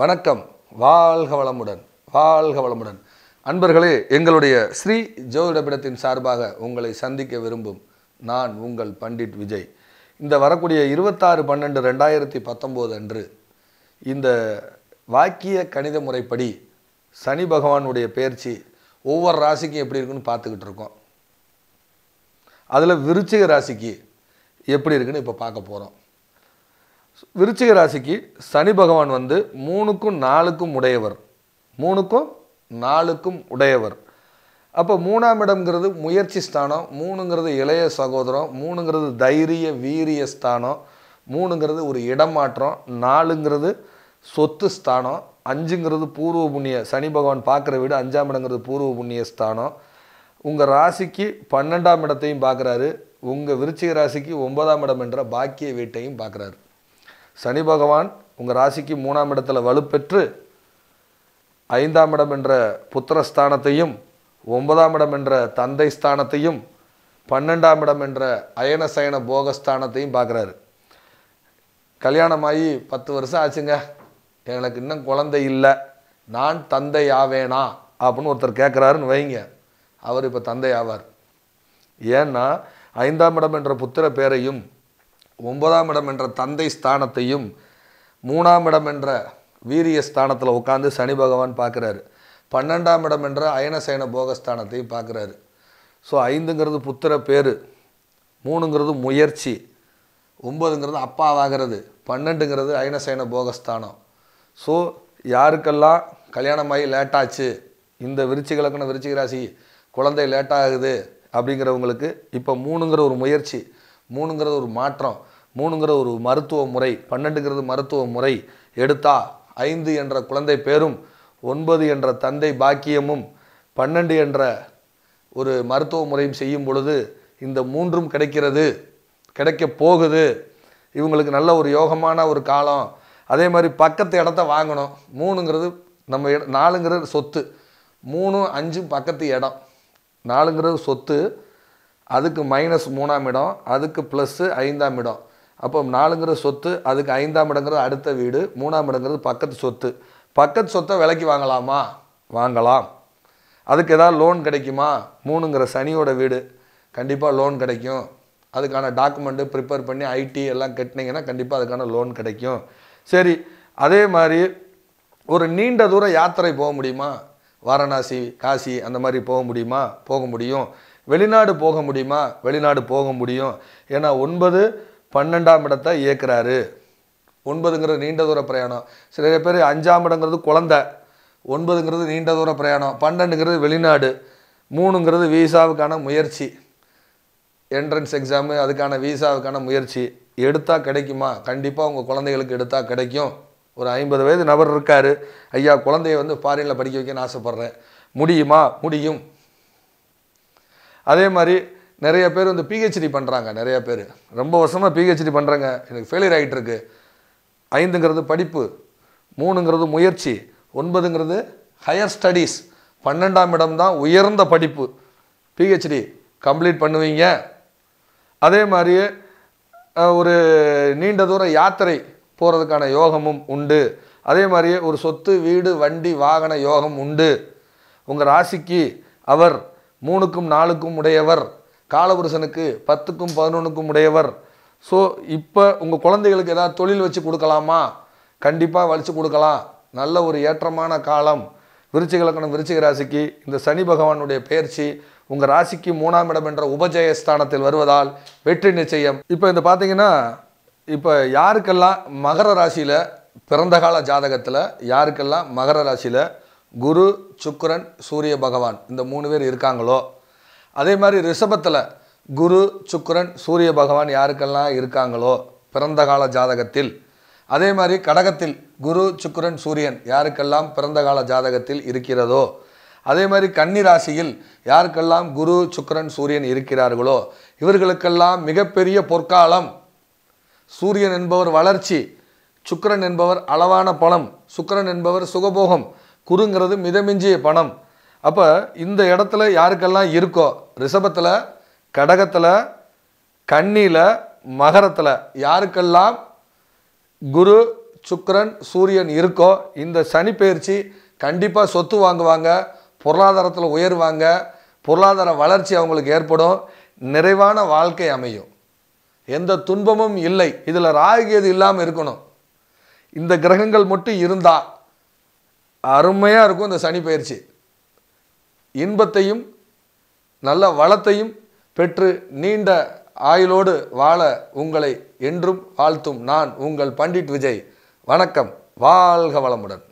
வணக்கம் வாழ்க வளமுடன் வாழ்க வளமுடன் அன்பர்களே எங்களுடைய ஸ்ரீ ஜோதிடபிடத்தின் சார்பாக உங்களை சந்திக்க விரும்பும் நான் உங்கள் பண்டிட் விஜய் இந்த வரக்கூடிய இருபத்தாறு பன்னெண்டு ரெண்டாயிரத்தி பத்தொம்போது அன்று இந்த வாக்கிய கணித முறைப்படி சனி பகவானுடைய பயிற்சி ஒவ்வொரு ராசிக்கும் எப்படி இருக்குன்னு பார்த்துக்கிட்டு இருக்கோம் அதில் விருச்சிக ராசிக்கு எப்படி இருக்குன்னு இப்போ பார்க்க போகிறோம் விருச்சிக ராசிக்கு சனி பகவான் வந்து மூணுக்கும் நாலுக்கும் உடையவர் மூணுக்கும் நாலுக்கும் உடையவர் அப்போ மூணாம் இடம்ங்கிறது முயற்சி ஸ்தானம் மூணுங்கிறது இளைய சகோதரம் மூணுங்கிறது தைரிய வீரிய ஸ்தானம் மூணுங்கிறது ஒரு இடம் மாற்றம் நாலுங்கிறது சொத்து ஸ்தானம் அஞ்சுங்கிறது பூர்வ புண்ணிய சனி பகவான் பார்க்குற வீடு அஞ்சாம் இடங்கிறது பூர்வ புண்ணிய ஸ்தானம் உங்கள் ராசிக்கு பன்னெண்டாம் இடத்தையும் பார்க்குறாரு உங்கள் விருச்சிக ராசிக்கு ஒன்பதாம் இடம் என்ற பாக்கிய வீட்டையும் பார்க்குறாரு சனி பகவான் உங்கள் ராசிக்கு மூணாம் இடத்துல வலுப்பெற்று ஐந்தாம் இடம் என்ற புத்திரஸ்தானத்தையும் ஒன்பதாம் இடம் என்ற தந்தை ஸ்தானத்தையும் பன்னெண்டாம் இடம் என்ற அயன சயன போகஸ்தானத்தையும் பார்க்குறாரு கல்யாணமாகி பத்து வருஷம் ஆச்சுங்க எங்களுக்கு இன்னும் குழந்தை இல்லை நான் தந்தை ஆவேனா அப்படின்னு ஒருத்தர் கேட்குறாருன்னு வைங்க அவர் இப்போ தந்தை ஆவார் ஏன்னா ஐந்தாம் இடம் என்ற புத்திர பேரையும் ஒன்பதாம் இடம் என்ற தந்தை ஸ்தானத்தையும் மூணாம் இடம் என்ற வீரிய ஸ்தானத்தில் உட்காந்து சனி பகவான் பார்க்குறாரு பன்னெண்டாம் இடம் என்ற அயனசயன போகஸ்தானத்தையும் பார்க்குறாரு ஸோ ஐந்துங்கிறது புத்திர பேர் மூணுங்கிறது முயற்சி ஒம்பதுங்கிறது அப்பாவாகிறது பன்னெண்டுங்கிறது அயனசயன போகஸ்தானம் ஸோ யாருக்கெல்லாம் கல்யாணமாகி லேட்டாச்சு இந்த விருச்சிகளுக்குன்னு விருச்சிக ராசி குழந்தை லேட்டாகுது அப்படிங்கிறவங்களுக்கு இப்போ மூணுங்கிற ஒரு முயற்சி மூணுங்கிறது ஒரு மாற்றம் மூணுங்கிற ஒரு மருத்துவ முறை பன்னெண்டுங்கிறது மருத்துவ முறை எடுத்தா ஐந்து என்ற குழந்தை பேரும் ஒன்பது என்ற தந்தை பாக்கியமும் பன்னெண்டு என்ற ஒரு மருத்துவ முறையும் செய்யும் பொழுது இந்த மூன்றும் கிடைக்கிறது கிடைக்க போகுது இவங்களுக்கு நல்ல ஒரு யோகமான ஒரு காலம் அதே மாதிரி பக்கத்து இடத்த வாங்கணும் மூணுங்கிறது நம்ம இட நாலுங்கிறது சொத்து மூணு அஞ்சு பக்கத்து இடம் நாலுங்கிறது சொத்து அதுக்கு மைனஸ் மூணாம் இடம் அதுக்கு ப்ளஸ்ஸு ஐந்தாம் இடம் அப்போ நாலுங்கிற சொத்து அதுக்கு ஐந்தாம் இடங்கிறது அடுத்த வீடு மூணாம் இடங்கிறது பக்கத்து சொத்து பக்கத்து சொத்தை விலைக்கு வாங்கலாமா வாங்கலாம் அதுக்கு ஏதாவது லோன் கிடைக்குமா மூணுங்கிற சனியோட வீடு கண்டிப்பாக லோன் கிடைக்கும் அதுக்கான டாக்குமெண்ட்டு ப்ரிப்பேர் பண்ணி ஐடி எல்லாம் கட்டினீங்கன்னா கண்டிப்பாக அதுக்கான லோன் கிடைக்கும் சரி அதே மாதிரி ஒரு நீண்ட தூரம் யாத்திரை போக முடியுமா வாரணாசி காசி அந்த மாதிரி போக முடியுமா போக முடியும் வெளிநாடு போக முடியுமா வெளிநாடு போக முடியும் ஏன்னா ஒன்பது பன்னெண்டாம் இடத்தை இயக்குறாரு ஒன்பதுங்கிறது நீண்ட தூர பிரயாணம் சில பேர் அஞ்சாம் இடங்கிறது குழந்த ஒன்பதுங்கிறது நீண்ட தூர பிரயாணம் பன்னெண்டுங்கிறது வெளிநாடு மூணுங்கிறது விசாவுக்கான முயற்சி என்ட்ரன்ஸ் எக்ஸாமு அதுக்கான விசாவுக்கான முயற்சி எடுத்தால் கிடைக்குமா கண்டிப்பாக உங்கள் குழந்தைகளுக்கு எடுத்தால் கிடைக்கும் ஒரு ஐம்பது வயது நபர் இருக்கார் ஐயா குழந்தைய வந்து ஃபாரினில் படிக்க வைக்கணும்னு ஆசைப்பட்றேன் முடியுமா முடியும் அதே மாதிரி நிறைய பேர் வந்து பிஹெச்டி பண்ணுறாங்க நிறைய பேர் ரொம்ப வருஷமாக பிஹெச்டி பண்ணுறாங்க எனக்கு ஃபெயிலியர் ஆகிட்டுருக்கு ஐந்துங்கிறது படிப்பு மூணுங்கிறது முயற்சி ஒன்பதுங்கிறது ஹையர் ஸ்டடீஸ் பன்னெண்டாம் இடம் தான் உயர்ந்த படிப்பு பிஹெச்டி கம்ப்ளீட் பண்ணுவீங்க அதே மாதிரியே ஒரு நீண்ட தூர யாத்திரை போகிறதுக்கான யோகமும் உண்டு அதே மாதிரியே ஒரு சொத்து வீடு வண்டி வாகன யோகம் உண்டு உங்கள் ராசிக்கு அவர் மூணுக்கும் நாலுக்கும் உடையவர் காலபுருஷனுக்கு பத்துக்கும் பதினொன்றுக்கும் உடையவர் ஸோ இப்போ உங்கள் குழந்தைகளுக்கு ஏதாவது தொழில் வச்சு கொடுக்கலாமா கண்டிப்பாக வலிச்சு கொடுக்கலாம் நல்ல ஒரு ஏற்றமான காலம் விருச்சிக லக்கணம் விருச்சிக ராசிக்கு இந்த சனி பகவானுடைய பயிற்சி உங்கள் ராசிக்கு மூணாம் இடம் என்ற உபஜயஸ்தானத்தில் வருவதால் வெற்றி நிச்சயம் இப்போ இந்த பார்த்தீங்கன்னா இப்போ யாருக்கெல்லாம் மகர ராசியில் பிறந்த கால ஜாதகத்தில் யாருக்கெல்லாம் மகர ராசியில் குரு சுக்கரன் சூரிய பகவான் இந்த மூணு பேர் இருக்காங்களோ அதே மாதிரி ரிஷபத்தில் குரு சுக்கரன் சூரிய பகவான் யாருக்கெல்லாம் இருக்காங்களோ பிறந்த கால ஜாதகத்தில் அதே மாதிரி கடகத்தில் குரு சுக்கரன் சூரியன் யாருக்கெல்லாம் பிறந்த கால ஜாதகத்தில் இருக்கிறதோ அதே மாதிரி கன்னி ராசியில் யாருக்கெல்லாம் குரு சுக்கரன் சூரியன் இருக்கிறார்களோ இவர்களுக்கெல்லாம் மிகப்பெரிய பொற்காலம் சூரியன் என்பவர் வளர்ச்சி சுக்கரன் என்பவர் அளவான பணம் சுக்கரன் என்பவர் சுகபோகம் குருங்கிறது மிதமிஞ்சிய பணம் அப்போ இந்த இடத்துல யாருக்கெல்லாம் இருக்கோ ரிஷபத்தில் கடகத்தில் கண்ணியில் மகரத்தில் யாருக்கெல்லாம் குரு சுக்கரன் சூரியன் இருக்கோ இந்த சனி பயிற்சி கண்டிப்பாக சொத்து வாங்குவாங்க பொருளாதாரத்தில் உயர்வாங்க பொருளாதார வளர்ச்சி அவங்களுக்கு ஏற்படும் நிறைவான வாழ்க்கை அமையும் எந்த துன்பமும் இல்லை இதில் ராகுகேது இல்லாமல் இருக்கணும் இந்த கிரகங்கள் மட்டும் இருந்தால் அருமையாக இருக்கும் இந்த சனி பயிற்சி இன்பத்தையும் நல்ல வளத்தையும் பெற்று நீண்ட ஆயுளோடு வாழ உங்களை என்றும் வாழ்த்தும் நான் உங்கள் பண்டிட் விஜய் வணக்கம் வாழ்க வளமுடன்